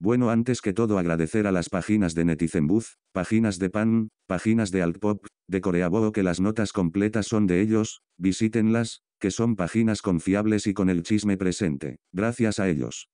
Bueno antes que todo agradecer a las páginas de Netizen páginas de Pan, páginas de Altpop, de coreaboo que las notas completas son de ellos, visítenlas, que son páginas confiables y con el chisme presente, gracias a ellos.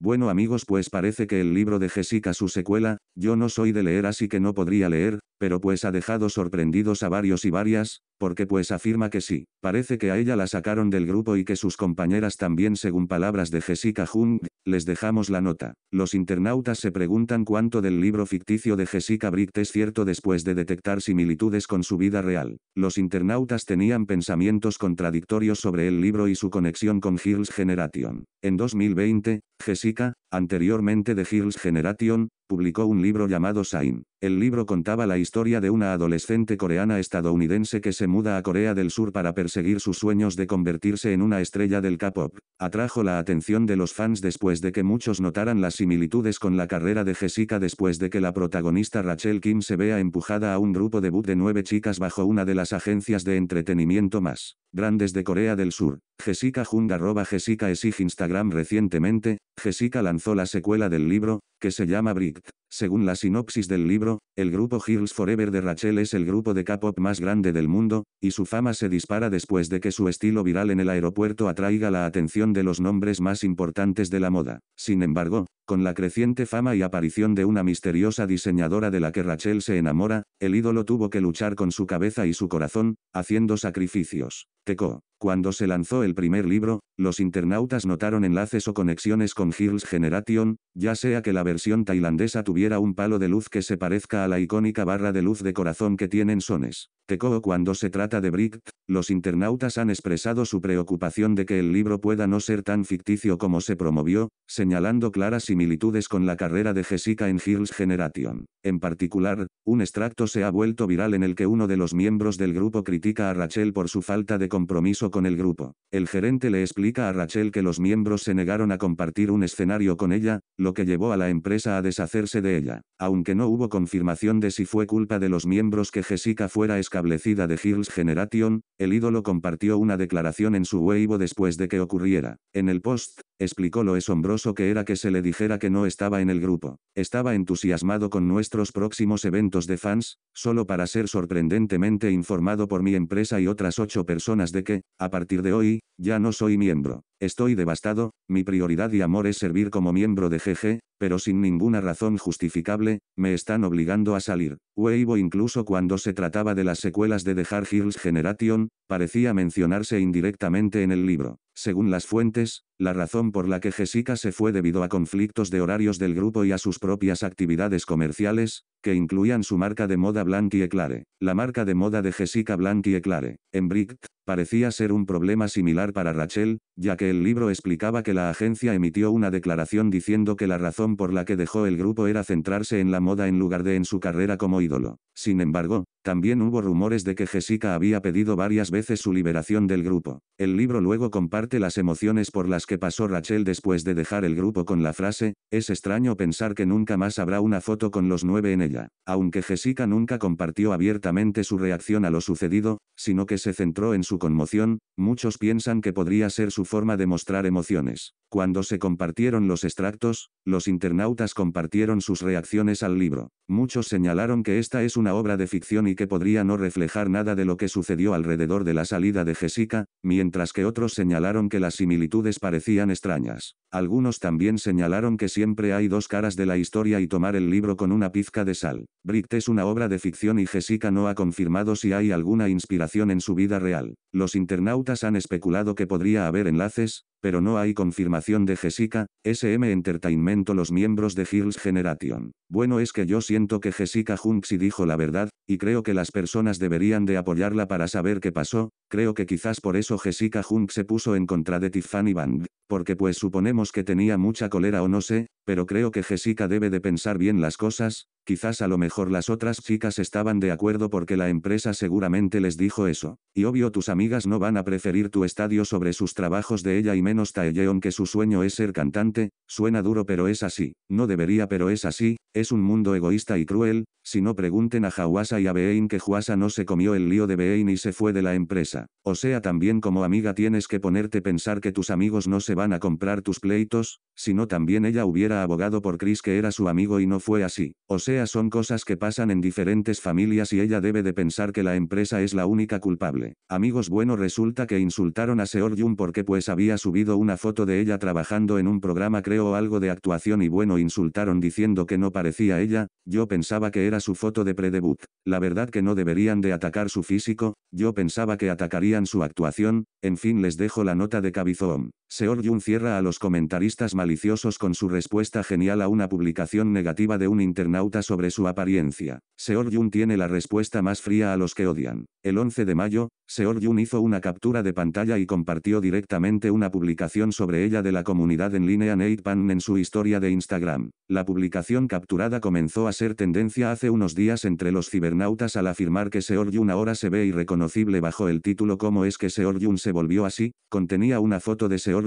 Bueno amigos pues parece que el libro de Jessica su secuela, yo no soy de leer así que no podría leer, pero pues ha dejado sorprendidos a varios y varias, porque pues afirma que sí, parece que a ella la sacaron del grupo y que sus compañeras también según palabras de Jessica Jung, les dejamos la nota. Los internautas se preguntan cuánto del libro ficticio de Jessica Bricht es cierto después de detectar similitudes con su vida real. Los internautas tenían pensamientos contradictorios sobre el libro y su conexión con Girls Generation. En 2020, Jessica, anteriormente de Girls Generation, publicó un libro llamado Sain. El libro contaba la historia de una adolescente coreana estadounidense que se muda a Corea del Sur para perseguir sus sueños de convertirse en una estrella del K-pop. Atrajo la atención de los fans después de que muchos notaran las similitudes con la carrera de Jessica después de que la protagonista Rachel Kim se vea empujada a un grupo debut de nueve chicas bajo una de las agencias de entretenimiento más Grandes de Corea del Sur. Jessica Jung arroba Jessica Esig Instagram recientemente, Jessica lanzó la secuela del libro, que se llama Brick, según la sinopsis del libro, el grupo Hills Forever de Rachel es el grupo de K-pop más grande del mundo, y su fama se dispara después de que su estilo viral en el aeropuerto atraiga la atención de los nombres más importantes de la moda. Sin embargo, con la creciente fama y aparición de una misteriosa diseñadora de la que Rachel se enamora, el ídolo tuvo que luchar con su cabeza y su corazón, haciendo sacrificios. Teco. Cuando se lanzó el primer libro, los internautas notaron enlaces o conexiones con Girls Generation, ya sea que la versión tailandesa tuviera un palo de luz que se parezca a la icónica barra de luz de corazón que tienen sones cuando se trata de Bricht, los internautas han expresado su preocupación de que el libro pueda no ser tan ficticio como se promovió, señalando claras similitudes con la carrera de Jessica en Hills Generation. En particular, un extracto se ha vuelto viral en el que uno de los miembros del grupo critica a Rachel por su falta de compromiso con el grupo. El gerente le explica a Rachel que los miembros se negaron a compartir un escenario con ella, lo que llevó a la empresa a deshacerse de ella aunque no hubo confirmación de si fue culpa de los miembros que Jessica fuera establecida de Hills Generation, el ídolo compartió una declaración en su Weibo después de que ocurriera. En el post, explicó lo asombroso que era que se le dijera que no estaba en el grupo. Estaba entusiasmado con nuestros próximos eventos de fans, solo para ser sorprendentemente informado por mi empresa y otras ocho personas de que, a partir de hoy, ya no soy miembro. Estoy devastado, mi prioridad y amor es servir como miembro de GG, pero sin ninguna razón justificable, me están obligando a salir. Weibo incluso cuando se trataba de las secuelas de The Hard Hills Generation, parecía mencionarse indirectamente en el libro. Según las fuentes, la razón por la que Jessica se fue debido a conflictos de horarios del grupo y a sus propias actividades comerciales, que incluían su marca de moda Blanqui Eclare. La marca de moda de Jessica Blanqui Eclare, en Brick, parecía ser un problema similar para Rachel, ya que el libro explicaba que la agencia emitió una declaración diciendo que la razón por la que dejó el grupo era centrarse en la moda en lugar de en su carrera como ídolo. Sin embargo, también hubo rumores de que Jessica había pedido varias veces su liberación del grupo. El libro luego comparte las emociones por las pasó Rachel después de dejar el grupo con la frase, es extraño pensar que nunca más habrá una foto con los nueve en ella, aunque Jessica nunca compartió abiertamente su reacción a lo sucedido, sino que se centró en su conmoción, muchos piensan que podría ser su forma de mostrar emociones. Cuando se compartieron los extractos, los internautas compartieron sus reacciones al libro. Muchos señalaron que esta es una obra de ficción y que podría no reflejar nada de lo que sucedió alrededor de la salida de Jessica, mientras que otros señalaron que las similitudes parecían extrañas. Algunos también señalaron que siempre hay dos caras de la historia y tomar el libro con una pizca de sal. Brict es una obra de ficción y Jessica no ha confirmado si hay alguna inspiración en su vida real. Los internautas han especulado que podría haber enlaces, pero no hay confirmación de Jessica, SM Entertainment los miembros de Hills Generation. Bueno es que yo siento que Jessica si dijo la verdad, y creo que las personas deberían de apoyarla para saber qué pasó, creo que quizás por eso Jessica jung se puso en contra de Tiffany Bang, porque pues suponemos que tenía mucha cólera o no sé, pero creo que Jessica debe de pensar bien las cosas, quizás a lo mejor las otras chicas estaban de acuerdo porque la empresa seguramente les dijo eso, y obvio tus amigas no van a preferir tu estadio sobre sus trabajos de ella y menos Taeyeon que su sueño es ser cantante, suena duro pero es así, no debería pero es así, es un mundo egoísta y cruel, si no pregunten a Hawasa y a Bein que Juasa no se comió el lío de Bein y se fue de la empresa. O sea también como amiga tienes que ponerte pensar que tus amigos no se van a comprar tus pleitos, sino también ella hubiera abogado por Chris que era su amigo y no fue así. O sea son cosas que pasan en diferentes familias y ella debe de pensar que la empresa es la única culpable. Amigos bueno resulta que insultaron a Seor Jun porque pues había subido una foto de ella trabajando en un programa creo o algo de actuación y bueno insultaron diciendo que no parecía ella, yo pensaba que era su foto de predebut. La verdad que no deberían de atacar su físico, yo pensaba que atacarían su actuación, en fin les dejo la nota de Cabizón. Seor Jung cierra a los comentaristas maliciosos con su respuesta genial a una publicación negativa de un internauta sobre su apariencia. Seor Jung tiene la respuesta más fría a los que odian. El 11 de mayo, Seor Jung hizo una captura de pantalla y compartió directamente una publicación sobre ella de la comunidad en línea Pan en su historia de Instagram. La publicación capturada comenzó a ser tendencia hace unos días entre los cibernautas al afirmar que Seor Jung ahora se ve irreconocible bajo el título ¿Cómo es que Seor Jung se volvió así? Contenía una foto de Seol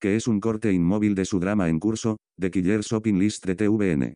que es un corte inmóvil de su drama en curso, de Killer Shopping List de TVN.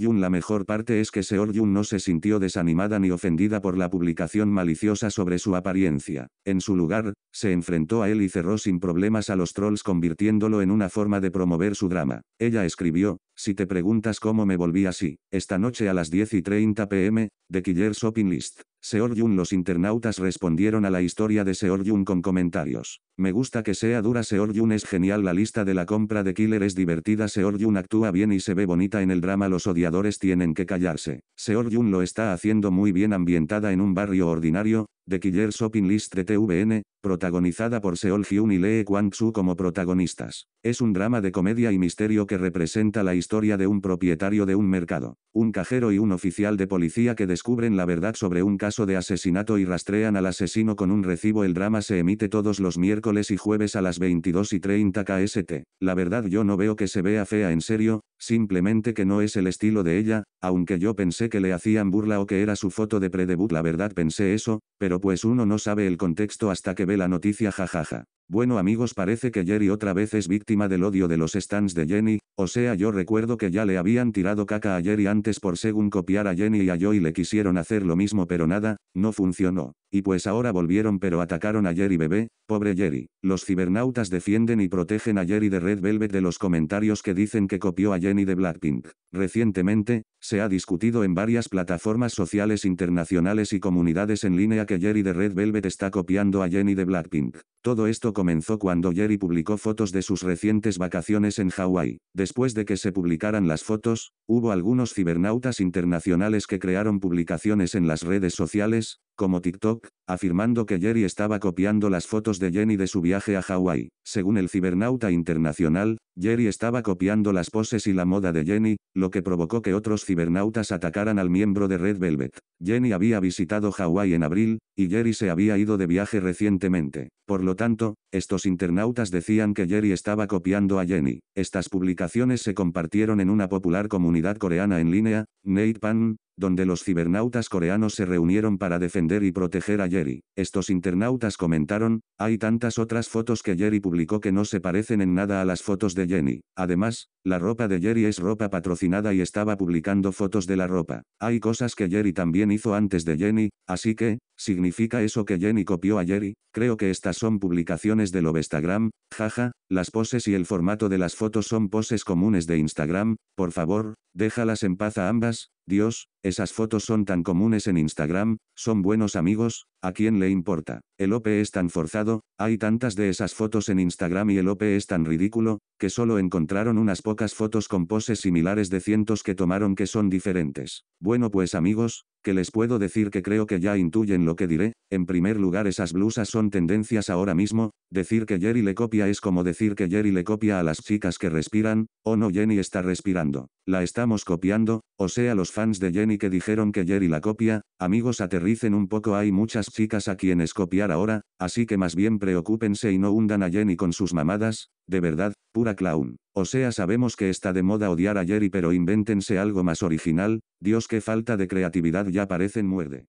Yun, La mejor parte es que Yun no se sintió desanimada ni ofendida por la publicación maliciosa sobre su apariencia. En su lugar, se enfrentó a él y cerró sin problemas a los trolls convirtiéndolo en una forma de promover su drama. Ella escribió, si te preguntas cómo me volví así, esta noche a las 10 y 30 pm, de Killer Shopping List. Yun, Los internautas respondieron a la historia de Yun con comentarios. Me gusta que sea dura Yun es genial la lista de la compra de Killer es divertida Yun actúa bien y se ve bonita en el drama los odiadores tienen que callarse. Yun lo está haciendo muy bien ambientada en un barrio ordinario, de Killer Shopping List de TVN, protagonizada por Seol Hyun y Lee Kwang Soo como protagonistas. Es un drama de comedia y misterio que representa la historia de un propietario de un mercado, un cajero y un oficial de policía que descubren la verdad sobre un caso de asesinato y rastrean al asesino con un recibo. El drama se emite todos los miércoles y jueves a las 22 y 30 KST. La verdad yo no veo que se vea fea en serio, simplemente que no es el estilo de ella, aunque yo pensé que le hacían burla o que era su foto de predebut la verdad pensé eso, pero pues uno no sabe el contexto hasta que ve la noticia jajaja. Bueno amigos parece que Jerry otra vez es víctima del odio de los stands de Jenny, o sea yo recuerdo que ya le habían tirado caca a Jerry antes por según copiar a Jenny y a Joy le quisieron hacer lo mismo pero nada, no funcionó y pues ahora volvieron pero atacaron a Jerry bebé, pobre Jerry. Los cibernautas defienden y protegen a Jerry de Red Velvet de los comentarios que dicen que copió a Jenny de Blackpink. Recientemente, se ha discutido en varias plataformas sociales internacionales y comunidades en línea que Jerry de Red Velvet está copiando a Jenny de Blackpink. Todo esto comenzó cuando Jerry publicó fotos de sus recientes vacaciones en Hawái. Después de que se publicaran las fotos, hubo algunos cibernautas internacionales que crearon publicaciones en las redes sociales, como TikTok, afirmando que Jerry estaba copiando las fotos de Jenny de su viaje a Hawái. Según el cibernauta internacional, Jerry estaba copiando las poses y la moda de Jenny, lo que provocó que otros cibernautas atacaran al miembro de Red Velvet. Jenny había visitado Hawái en abril, y Jerry se había ido de viaje recientemente. Por lo tanto, estos internautas decían que Jerry estaba copiando a Jenny. Estas publicaciones se compartieron en una popular comunidad coreana en línea, Nate Pan, donde los cibernautas coreanos se reunieron para defender y proteger a Jerry. Estos internautas comentaron, hay tantas otras fotos que Jerry publicó que no se parecen en nada a las fotos de Jenny. Además, la ropa de Jerry es ropa patrocinada y estaba publicando fotos de la ropa. Hay cosas que Jerry también hizo antes de Jenny, así que, ¿significa eso que Jenny copió a Jerry? Creo que estas son publicaciones de Lobestagram, jaja, las poses y el formato de las fotos son poses comunes de Instagram, por favor, déjalas en paz a ambas, Dios, esas fotos son tan comunes en Instagram, son buenos amigos, ¿a quién le importa? El OP es tan forzado, hay tantas de esas fotos en Instagram y el OP es tan ridículo, que solo encontraron unas pocas fotos con poses similares de cientos que tomaron que son diferentes. Bueno pues amigos, que les puedo decir que creo que ya intuyen lo que diré, en primer lugar esas blusas son tendencias ahora mismo, decir que Jerry le copia es como decir que Jerry le copia a las chicas que respiran, o no Jenny está respirando, la estamos copiando, o sea los fans de Jenny que dijeron que Jerry la copia, amigos aterricen un poco hay muchas chicas a quienes copiar ahora, así que más bien preocúpense y no hundan a Jenny con sus mamadas, de verdad, pura clown. O sea, sabemos que está de moda odiar a Jerry, pero invéntense algo más original, Dios, qué falta de creatividad ya parecen muerde.